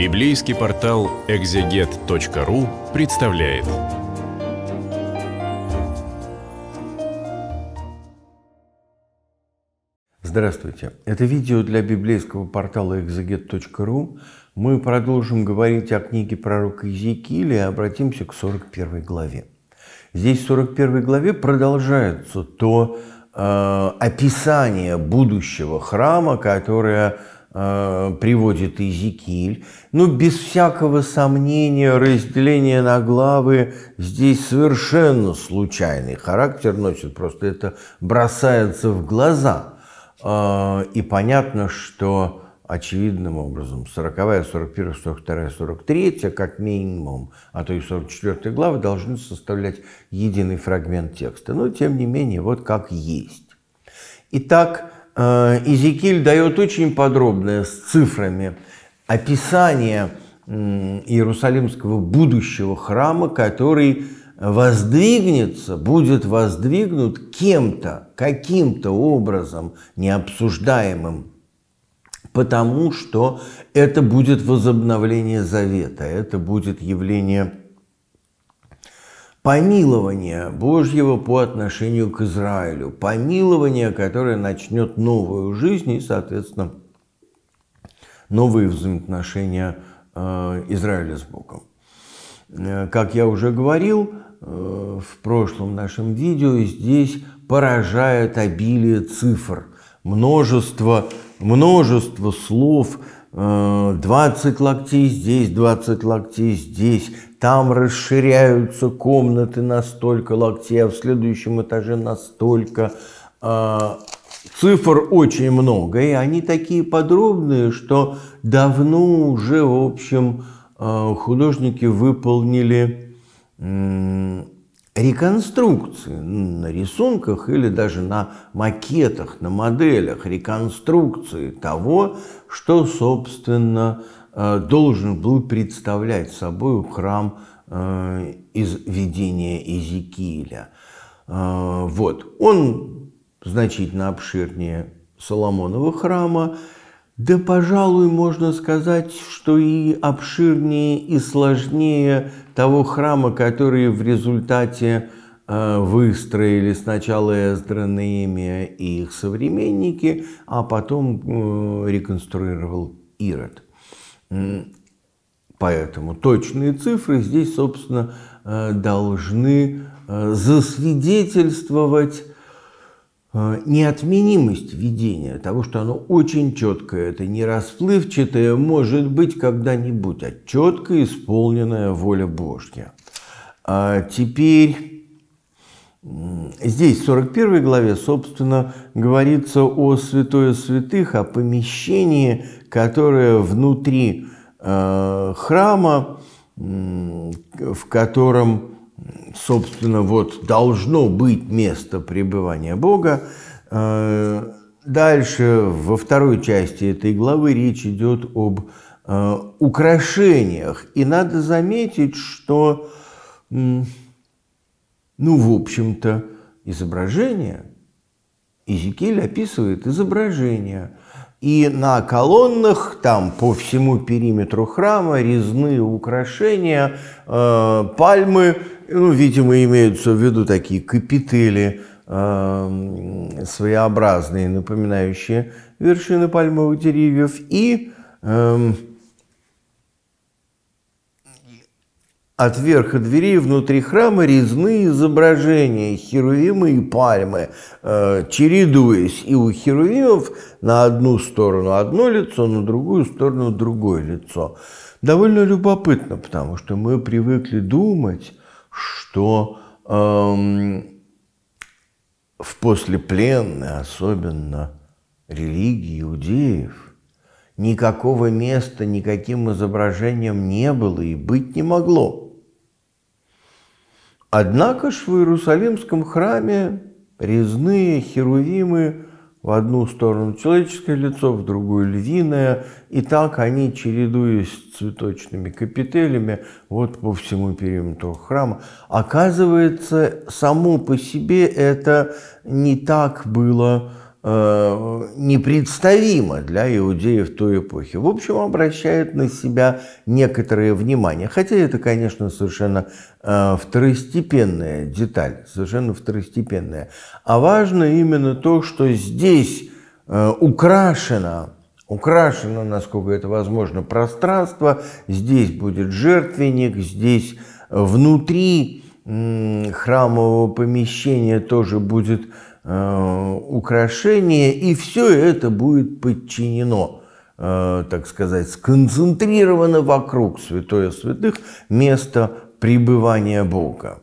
Библейский портал экзегет.ру представляет. Здравствуйте! Это видео для библейского портала экзегет.ру. Мы продолжим говорить о книге пророка Иезекииля и обратимся к 41 главе. Здесь в 41 главе продолжается то э, описание будущего храма, которое Э, приводит Изекиль. Но ну, без всякого сомнения разделение на главы здесь совершенно случайный характер носит, просто это бросается в глаза. Э, и понятно, что очевидным образом 40, 41, 42, 43, как минимум, а то и 44 главы должны составлять единый фрагмент текста. Но тем не менее, вот как есть. Итак, Э, Изекиль дает очень подробное с цифрами описание Иерусалимского будущего храма, который воздвигнется, будет воздвигнут кем-то, каким-то образом необсуждаемым, потому что это будет возобновление завета, это будет явление помилование Божьего по отношению к Израилю, помилование, которое начнет новую жизнь и, соответственно, новые взаимоотношения э, Израиля с Богом. Э, как я уже говорил э, в прошлом нашем видео, здесь поражает обилие цифр, множество, множество слов – 20 э, локтей здесь, 20 локтей здесь. Там расширяются комнаты на столько локтей, а в следующем этаже на столько. Э, цифр очень много, и они такие подробные, что давно уже, в общем, э, художники выполнили реконструкции на рисунках или даже на макетах, на моделях, реконструкции того, что, собственно, э, должен был представлять собой храм э, из видения Эзекииля. Э, вот. Он значительно обширнее Соломонова храма, да, пожалуй, можно сказать, что и обширнее и сложнее того храма, который в результате э, выстроили сначала Эздра, Неемия и их современники, а потом э, реконструировал Ирод. Поэтому точные цифры здесь, собственно, э, должны засвидетельствовать а, неотменимость видения, того, что оно очень четкое, это не расплывчатое, может быть, когда-нибудь, а четко исполненная воля Божья. А теперь здесь, в 41 главе, собственно, говорится о святое святых, о помещении, которое внутри а, храма, в котором собственно, вот должно быть место пребывания Бога. Э, дальше во второй части этой главы речь идет об э, украшениях. И надо заметить, что, ну, в общем-то, изображение, Изекиль описывает изображение – и на колоннах, там по всему периметру храма, резные украшения, э, пальмы, ну, видимо, имеются в виду такие капители э, своеобразные, напоминающие вершины пальмовых деревьев, и э, От верха двери внутри храма резные изображения херувимы и пальмы, э, чередуясь, и у херувимов на одну сторону одно лицо, на другую сторону другое лицо. Довольно любопытно, потому что мы привыкли думать, что эм, в послепленной, особенно религии иудеев, никакого места никаким изображением не было и быть не могло. Однако ж в Иерусалимском храме резные херувимы в одну сторону человеческое лицо, в другую львиное, и так они, чередуясь с цветочными капителями, вот по всему периметру храма. Оказывается, само по себе это не так было Э, непредставимо для иудеев той эпохи. В общем, обращает на себя некоторое внимание. Хотя это, конечно, совершенно э, второстепенная деталь, совершенно второстепенная. А важно именно то, что здесь э, украшено украшено, насколько это возможно, пространство, здесь будет жертвенник, здесь внутри храмового помещения тоже будет Э, украшение, и все это будет подчинено, э, так сказать, сконцентрировано вокруг святое святых место пребывания Бога.